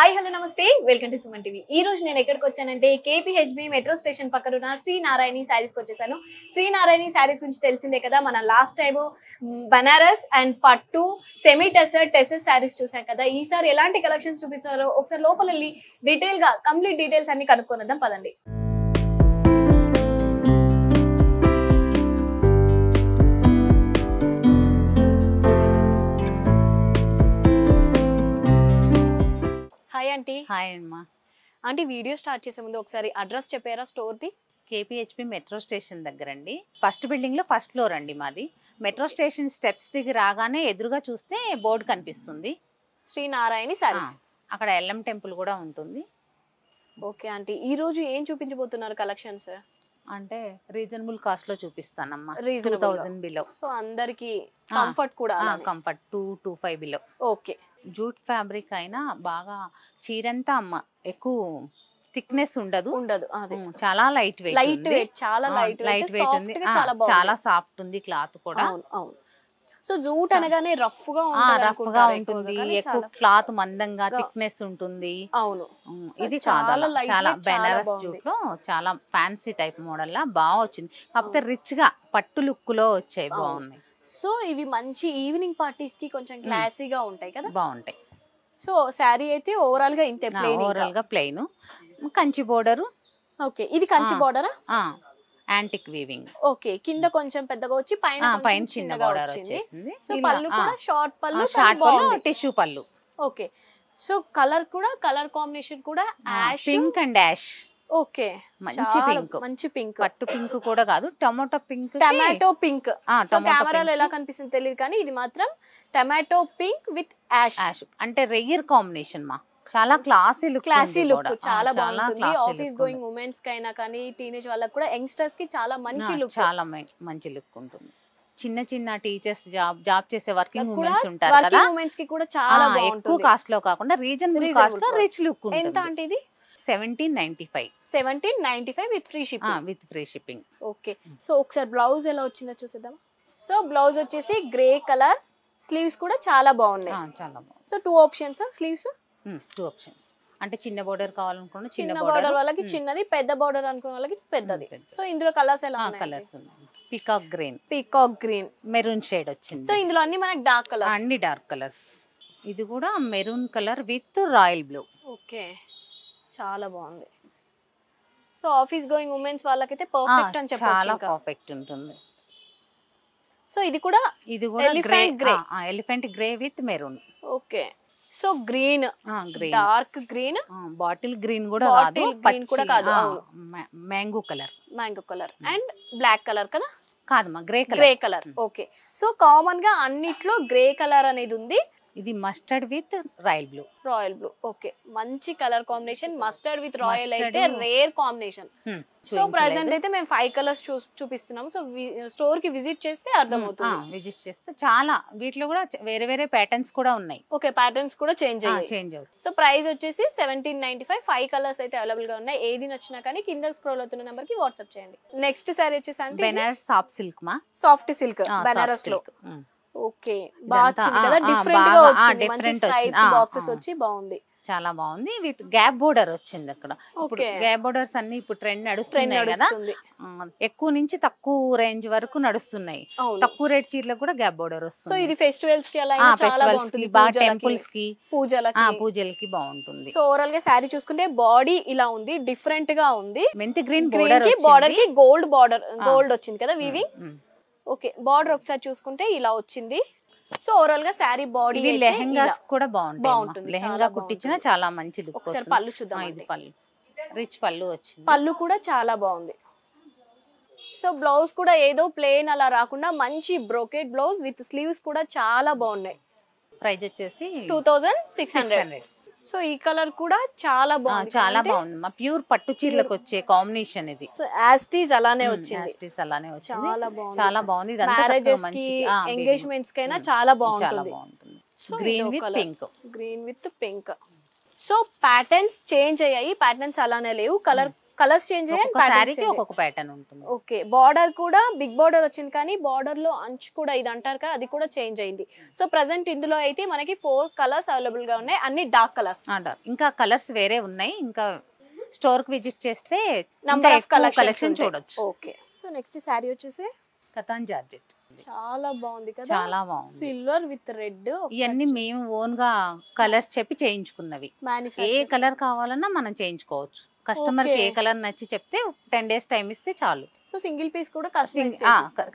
Hi hello నమస్తే welcome to Suman TV ఈ రోజు నేను ఎక్కడికి వచ్చానంటే కేపీహెచ్బి మెట్రో స్టేషన్ పక్కన ఉన్న శ్రీనారాయణి శారీస్కి వచ్చేసాను శ్రీనారాయణి శారీస్ గురించి తెలిసిందే కదా మనం లాస్ట్ టైం బనారస్ అండ్ పట్టు సెమీ టెసర్ టెసర్ శారీస్ చూసాం కదా ఈసారి ఎలాంటి కలెక్షన్స్ చూపిస్తారో ఒకసారి లోపల వెళ్ళి డీటెయిల్గా కంప్లీట్ డీటెయిల్స్ అన్ని కనుక్కొనిద్దాం పదండి హాయ్ ఆంటీ హాయ్ అమ్మా ఆంటీ వీడియో స్టార్ట్ చేసే ముందు ఒకసారి అడ్రస్ చెప్పారా స్టోర్ది కేపీహెచ్పి మెట్రో స్టేషన్ దగ్గర అండి ఫస్ట్ బిల్డింగ్లో ఫస్ట్ ఫ్లోర్ అండి మాది మెట్రో స్టేషన్ స్టెప్స్ దిగి రాగానే ఎదురుగా చూస్తే బోర్డు కనిపిస్తుంది శ్రీనారాయణ సరస్ అక్కడ ఎల్ఎం టెంపుల్ కూడా ఉంటుంది ఓకే ఆంటీ ఈ రోజు ఏం చూపించబోతున్నారు కలెక్షన్స్ అంటే రీజనబుల్ కాస్ట్ లో చూపిస్తానమ్మా టూ థౌసండ్ బిలో సో అందరికి కంఫర్ట్ కూడా comfort two two five below okay jute fabric అయినా బాగా చీరంతా అమ్మ ఎక్కువ థిక్నెస్ ఉండదు ఉండదు చాలా లైట్ వెయిట్ లైట్ వెయిట్ చాలా లైట్ వెయిట్ ఉంది చాలా సాఫ్ట్ ఉంది క్లాత్ కూడా అవును సో జూట్ అనగానే రఫ్ గా రఫ్ గా ఉంటుంది ఎక్కువ క్లాత్ మందంగా థిక్నెస్ ఉంటుంది అవును ఇది చాలా చాలా బెనారస్ జూట్ లో చాలా ఫ్యాన్సీ టైప్ మోడల్ లా బాగా వచ్చింది కాకపోతే రిచ్ గా పట్టు లుక్ లో వచ్చాయి బాగున్నాయి సో ఇవి మంచి ఈవినింగ్ పార్టీస్ కి కొంచెం క్లాసీగా ఉంటాయి కదా బాగుంటాయి సో శారీ అయితే ఓవరాల్ గా ఇంతే ఓవరాల్ గా ప్లెయిన్ కంచి బోర్డర్ ఓకే ఇది కంచి బోర్డరా యాంటిక్ వీవింగ్ ఓకే కింద hmm. కొంచెం పెద్దగా వచ్చి పైన పైన చిన్న బార్డర్ వచ్చేసింది సో పళ్ళు కూడా షార్ట్ పళ్ళు షార్ట్ పళ్ళు టిష్యూ పళ్ళు ఓకే సో కలర్ కూడా కలర్ కాంబినేషన్ కూడా ash pink and ash okay మంచి పింక్ మంచి పింక్ పట్టు పింక్ కూడా కాదు టమాటో పింక్ టమాటో పింక్ కెమెరాలో ఎలా కనిపిస్తుంది తెలియదు కానీ ఇది మాత్రం టమాటో పింక్ విత్ యాష్ అంటే రెయిర్ కాంబినేషన్ మా చాలా క్లాసీ లుక్ క్లాసీ లుక్ చాలా బాగుంటుంది ఆఫీస్ గోయింగ్ ఉమెన్స్ కైనా కానీ టీనేజ్ వాళ్ళకి కూడా యంగ్స్టర్స్ కి చాలా మంచి లుక్ చాలా మంచి లుక్ ఉంటుంది చిన్న చిన్న టీచర్స్ జాబ్ జాబ్ చేసే వర్కింగ్ ఉమెన్స్ ఉంటారు కదా ఉమెన్స్ కి కూడా చాలా ఎక్కువ కాస్ట్ లో కాకుండా రీజన్ కాస్ట్ లో రిచ్ లుక్ ఉంటుంది ఎంత అంటే ఇది seventeen ninety five seventeen ninety five with free shipping with free shipping okay so ఒకసారి బ్లౌజ్ ఎలా వచ్చిందో చూసేద్దాం సో బ్లౌజ్ వచ్చేసి గ్రే కలర్ స్లీవ్స్ కూడా చాలా బాగున్నాయి చాలా బాగుంది so two options sleeves two hmm, options అంటే చిన్న బోర్డర్ కావాలనుకున్న చిన్న బోర్డర్ వాళ్ళకి hmm. చిన్నది పెద్ద బోర్డర్ అనుకున్న వాళ్ళకి hmm, పెద్దది సో ఇందులో కలర్స్ ఎలా కలర్స్ ah, ఉన్నాయి peacock green peacock green maroon shade వచ్చింది సో ఇందులో అన్ని మనకి డార్క్ కలర్ అన్ని డార్క్ కలర్స్ ఇది కూడా maroon colour with royal blue okay చాలా బాగుంది సో ఆఫీస్ గోయింగ్ ఉమెన్స్ వాళ్ళకైతే పర్ఫెక్ట్ ah, అని చెప్పొచ్చు చాలా పర్ఫెక్ట్ ఉంటుంది సో ఇది కూడా ఇది కూడా grey elephant grey with maroon okay so green dark green bottle green కూడా బాటిల్ గ్రీన్ కూడా కాదు mango colour mango colour and black colour కదా కాదమ్మా grey grey colour okay so common గా అన్నిట్లో గ్రే కలర్ అనేది ఉంది ఇది mustard with royal blue royal blue okay మంచి colour combination mustard with royal అయితే రేర్ కాంబినేషన్ సో ప్రెసెంట్ అయితే మేము ఫైవ్ కలర్స్ చూపిస్తున్నాం సో స్టోర్ కి విజిట్ చేస్తే hmm. అర్థమవుతుంది విజిట్ చేస్తే చాలా వీటిలో కూడా వేరే వేరే ప్యాటర్న్స్ కూడా ఉన్నాయి ఓకే ప్యాటర్న్స్ కూడా చేంజ్ చేంజ్ సో ప్రైస్ వచ్చేసి seventeen ninety five five colours అయితే అవైలబుల్ గా ఉన్నాయి ఏది నచ్చినా కానీ కింద స్క్రోల్ అవుతున్న నెంబర్ కి వాట్సాప్ చేయండి నెక్స్ట్ సారీ వచ్చేసి బెనారస్ సాఫ్ట్ సిల్క్ మా సాఫ్ట్ సిల్క్ బెనారస్ లో hmm. ఓకే డిఫరెంట్ బాక్సెస్ వచ్చి బాగుంది చాలా బాగుంది విత్ గ్యాప్ బోర్డర్ వచ్చింది అక్కడ ఇప్పుడు గ్యాప్ బోర్డర్స్ అన్ని ఇప్పుడు ట్రెండ్ నడుస్తున్నాయి కదా ఎక్కువ నుంచి తక్కువ రేంజ్ వరకు నడుస్తున్నాయి తక్కువ రేట్ చీరలకు కూడా గ్యాప్ బోర్డర్ వస్తుంది ఇది ఫెస్టివల్స్ కి అలా ఫెస్టివల్స్ కి బాగా టెంపుల్స్ కి పూజలకి పూజలకి బాగుంటుంది సో ఓవరాల్ గా శారీ చూసుకుంటే బాడీ ఇలా ఉంది డిఫరెంట్ గా ఉంది మెంతి గ్రీన్ బోర్డర్ కి బోర్డర్ కి గోల్డ్ బోర్డర్ గోల్డ్ వచ్చింది కదా వివింగ్ ఓకే బార్డర్ ఒకసారి చూసుకుంటే ఇలా వచ్చింది సో ఓవరాల్ గా శారీ బాడీ లెహెంగా కూడా బాగుంటుంది బాగుంటుంది లెహెంగా కుట్టించిన చాలా మంచి లుక్ ఒకసారి పళ్ళు చూద్దాం ఇది పళ్ళు రిచ్ పళ్ళు వచ్చింది పళ్ళు కూడా చాలా బాగుంది సో బ్లౌజ్ కూడా ఏదో ప్లేన్ అలా రాకుండా మంచి బ్రోకెడ్ బ్లౌజ్ విత్ స్లీవ్స్ కూడా చాలా బాగున్నాయి ప్రైస్ వచ్చేసి two thousand six hundred so ఈ కలర్ కూడా చాలా బాగుంది చాలా బాగుంది మా ప్యూర్ పట్టు చీరలకు వచ్చే కాంబినేషన్ ఇది యాస్టీస్ అలానే వచ్చింది యాస్టీస్ అలానే వచ్చింది చాలా బాగుంది చాలా బాగుంది ఇదంతా మ్యారేజెస్ కి ఎంగేజ్మెంట్స్ కైనా చాలా బాగుంది చాలా బాగుంటుంది green with pink green with pink so patterns change అయ్యాయి ప్యాటర్న్స్ అలానే లేవు కలర్ కలర్స్ చేంజ్ అయ్యాయి ఒక్కొక్క ప్యాటర్న్ ఉంటుంది ఓకే బార్డర్ కూడా బిగ్ బార్డర్ వచ్చింది కానీ బార్డర్ లో అంచు కూడా ఇది అంటారు కదా అది కూడా చేంజ్ అయింది సో ప్రెసెంట్ ఇందులో అయితే మనకి ఫోర్ కలర్స్ అవైలబుల్ గా ఉన్నాయి అన్ని డార్క్ కలర్స్ ఇంకా కలర్స్ వేరే ఉన్నాయి ఇంకా స్టోర్ కి విజిట్ చేస్తే ఆఫ్ కలెక్షన్ చూడొచ్చు ఓకే సో నెక్స్ట్ శారీ వచ్చేసి కథాన్ జార్జెట్ చాలా బాగుంది కదా చాలా బాగుంది సిల్వర్ విత్ రెడ్ ఇవన్నీ మేము ఓన్ గా కలర్స్ చెప్పి చేయించుకున్నవి ఏ కలర్ కావాలన్నా మనం చేయించుకోవచ్చు కస్టమర్ కి ఏ కలర్ నచ్చి చెప్తే టెన్ డేస్ టైం ఇస్తే చాలు సో సింగిల్ పీస్ కూడా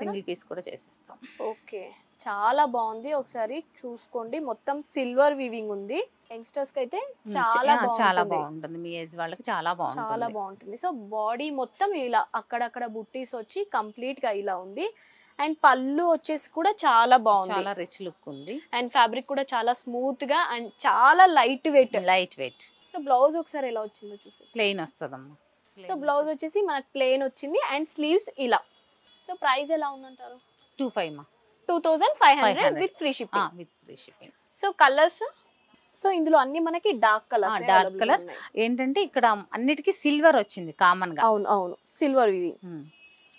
సింగిల్ పీస్ కూడా చేసిస్తాం ఓకే చాలా బాగుంది ఒకసారి చూసుకోండి మొత్తం సిల్వర్ వీవింగ్ ఉంది యంగ్స్టర్స్ కి అయితే చాలా చాలా బాగుంటుంది మీ ఏజ్ వాళ్ళకి చాలా బాగుంటుంది చాలా బాగుంటుంది సో బాడీ మొత్తం ఇలా అక్కడక్కడ బుట్టీస్ వచ్చి కంప్లీట్ గా ఇలా ఉంది అండ్ పళ్ళు వచ్చేసి కూడా చాలా బాగుంది చాలా రిచ్ లుక్ ఉంది అండ్ ఫ్యాబ్రిక్ కూడా చాలా స్మూత్ గా అండ్ చాలా light weight light weight so blouse ఒకసారి ఎలా వచ్చిందో చూసి ప్లెయిన్ అమ్మా సో బ్లౌజ్ వచ్చేసి మనకు ప్లెయిన్ వచ్చింది అండ్ స్లీవ్స్ ఇలా సో ప్రైస్ ఎలా ఉందంటారు టూ ఫైవ్ మా two thousand five hundred with free ship with free ship so colours so ఇందులో అన్ని మనకి డార్క్ కలర్ డార్క్ కలర్ ఏంటంటే ఇక్కడ అన్నిటికీ సిల్వర్ వచ్చింది కామన్ గా అవును అవును సిల్వర్ ఇది hmm.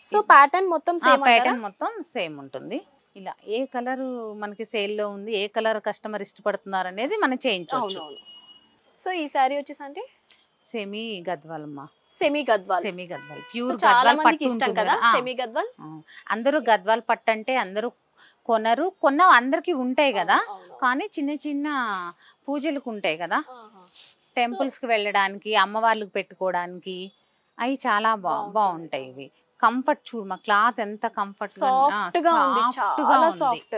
సో ప్యాటర్న్ మొత్తం సేమ్ ప్యాటర్న్ మొత్తం సేమ్ ఉంటుంది ఇలా ఏ కలర్ మనకి సేల్లో ఉంది ఏ కలర్ కస్టమర్ ఇష్టపడుతున్నారు అనేది మనం చేయించవచ్చు సో ఈ సారీ వచ్చేసి సెమీ సెమీ అమ్మా semi Gadwal semi Gadwal pure Gadwal ఇష్టం కదా సెమీ గద్వాల్ అందరూ గద్వాల్ పట్టు అంటే అందరూ కొనరు కొన్న అందరికి ఉంటాయి కదా కానీ చిన్న చిన్న పూజలకు ఉంటాయి కదా టెంపుల్స్ కి వెళ్ళడానికి అమ్మవార్లకు పెట్టుకోవడానికి అవి చాలా బా బాగుంటాయి ఇవి కంఫర్ట్ చూడు మా క్లాత్ ఎంత కంఫర్ట్ సాఫ్ట్ గా ఉంది చాలా సాఫ్ట్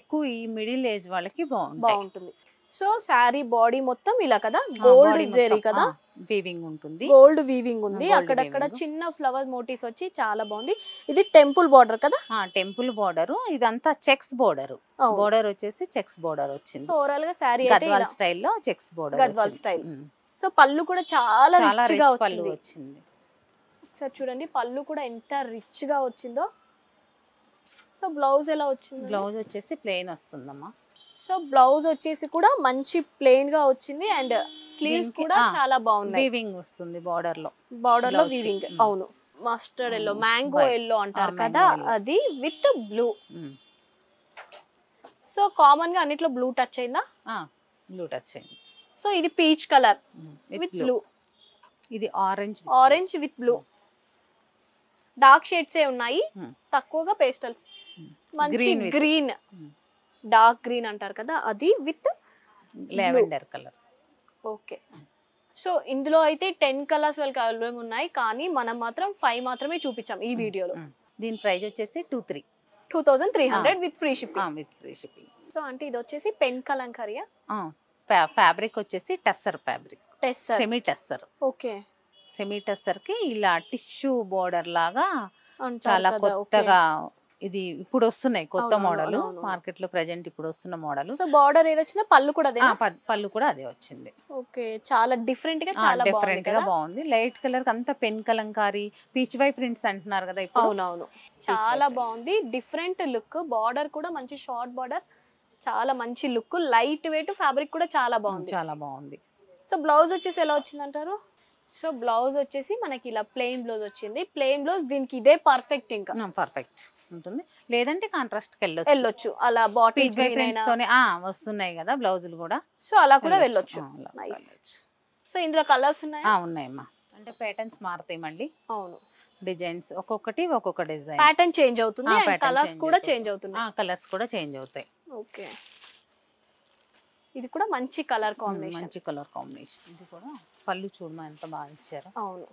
ఎక్కువ ఈ మిడిల్ ఏజ్ వాళ్ళకి బాగుంటుంది బాగుంటుంది సో శారీ బాడీ మొత్తం ఇలా కదా గోల్డ్ జెరీ కదా వీవింగ్ ఉంటుంది గోల్డ్ వీవింగ్ ఉంది అక్కడక్కడ చిన్న ఫ్లవర్ మోటివ్స్ వచ్చి చాలా బాగుంది ఇది టెంపుల్ బార్డర్ కదా టెంపుల్ బార్డర్ ఇదంతా చెక్స్ బార్డర్ బోర్డర్ వచ్చేసి చెక్స్ బార్డర్ వచ్చింది ఓవరాల్ గా శారీ స్టైల్లో checks border Gadwal style so పళ్ళు కూడా చాలా రిచ్ గా వచ్చింది ఒకసారి చూడండి పళ్ళు కూడా ఎంత రిచ్గా వచ్చిందో సో బ్లౌజ్ ఎలా వచ్చింది బ్లౌజ్ వచ్చేసి ప్లెయిన్ వస్తుందమ్మా సో బ్లౌజ్ వచ్చేసి కూడా మంచి ప్లెయిన్ గా వచ్చింది అండ్ స్లీవ్స్ కూడా చాలా బాగుంది వస్తుంది బార్డర్ లో బార్డర్ లో వీవింగ్ అవును మస్టర్డ్ ఎల్లో మ్యాంగో ఎల్లో అంటారు ah, కదా అది with blue hmm. So common గా అన్నిట్లో బ్లూ టచ్ అయిందా బ్లూ టచ్ అయింది సో ఇది పీచ్ కలర్ విత్ బ్లూ ఇది orange orange with blue dark shades ఏ ఉన్నాయి hmm. తక్కువగా పేస్టల్స్ hmm. మంచి గ్రీన్ hmm. డార్క్ గ్రీన్ అంటారు కదా అది with lavender colour okay so ఇందులో అయితే టెన్ కలర్స్ వాళ్ళకి అవైలబుల్ ఉన్నాయి కానీ మనం మాత్రం ఫైవ్ మాత్రమే చూపించాం ఈ వీడియోలో దీని ప్రైస్ వచ్చేసి two three two thousand three hundred with free shipping with free shipping so అంటే ఇది వచ్చేసి పెన్ కలంకరియా ah, ఫ్యాబ్రిక్ వచ్చేసి tussar fabric tussar semi tussar okay కి ఇలా టిష్యూ బోర్డర్ లాగా చాలా కొత్తగా ఇది ఇప్పుడు వస్తున్నాయి కొత్త మోడల్ మార్కెట్ లో ప్రెజెంట్ ఇప్పుడు వస్తున్న మోడల్ సో బార్డర్ ఏదొచ్చిందో పళ్ళు కూడా అదే పళ్ళు కూడా అదే వచ్చింది ఓకే చాలా డిఫరెంట్ గా చాలా డిఫరెంట్ గా బాగుంది లైట్ కలర్ అంత pen kalamkari peach by prints అంటున్నారు కదా ఇప్పుడు అవునవును చాలా బాగుంది డిఫరెంట్ లుక్ బార్డర్ కూడా మంచి షార్ట్ బార్డర్ చాలా మంచి లుక్ లైట్ వెయిట్ ఫ్యాబ్రిక్ కూడా చాలా బాగుంది చాలా బాగుంది సో బ్లౌజ్ వచ్చేసి ఎలా వచ్చిందంటారు సో బ్లౌజ్ వచ్చేసి మనకి ఇలా ప్లెయిన్ బ్లౌజ్ వచ్చింది ప్లెయిన్ బ్లౌజ్ దీనికి ఇదే పర్ఫెక్ట్ ఇంకా పర్ఫెక్ట్ ఉంటుంది లేదంటే కాంట్రాస్ట్ వెళ్ళొచ్చు వెళ్ళొచ్చు అలా బాటిల్ వస్తున్నాయి కదా బ్లౌజులు కూడా సో అలా కూడా వెళ్ళొచ్చు నైస్ సో ఇందులో కలర్స్ ఉన్నాయి ఉన్నాయమ్మా అంటే ప్యాటర్న్స్ మారుతాయి అవును డిజైన్స్ ఒక్కొక్కటి ఒక్కొక్క డిజైన్ ప్యాటర్న్ చేంజ్ అవుతుంది కలర్స్ కూడా చేంజ్ అవుతుంది కలర్స్ కూడా చేంజ్ అవుతాయి ఓకే ఇది కూడా మంచి కలర్ కాంబినేషన్ మంచి కలర్ కాంబినేషన్ ఇది కూడా పళ్ళు చూడమా ఎంత బాగా ఇచ్చారు అవును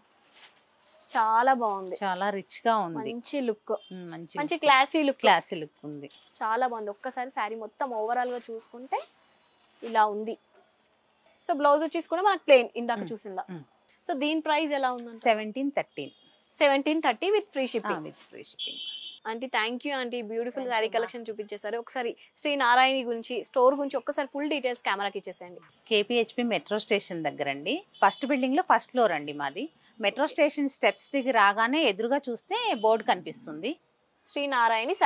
చాలా బాగుంది చాలా రిచ్ గా ఉంది మంచి లుక్ మంచి మంచి క్లాసీ లుక్ క్లాసీ లుక్ ఉంది చాలా బాగుంది ఒక్కసారి శారీ మొత్తం ఓవరాల్ గా చూసుకుంటే ఇలా ఉంది సో బ్లౌజ్ వచ్చేసి కూడా మనకు ప్లెయిన్ ఇందాక చూసిందా సో దీని ప్రైస్ ఎలా ఉందండి seventeen thirteen seventeen thirty with free shipping with free shipping aunty thank you aunty beautiful sari collection చూపించేసారు ఒకసారి శ్రీ నారాయణి గురించి స్టోర్ గురించి ఒక్కసారి ఫుల్ డీటెయిల్స్ కెమెరాకి ఇచ్చేసేయండి కేపీహెచ్పి మెట్రో స్టేషన్ దగ్గర అండి ఫస్ట్ బిల్డింగ్ లో ఫస్ట్ ఫ్లోర్ అండి మాది మెట్రో స్టేషన్ స్టెప్స్ దిగి రాగానే ఎదురుగా చూస్తే బోర్డు కనిపిస్తుంది శ్రీ నారాయణి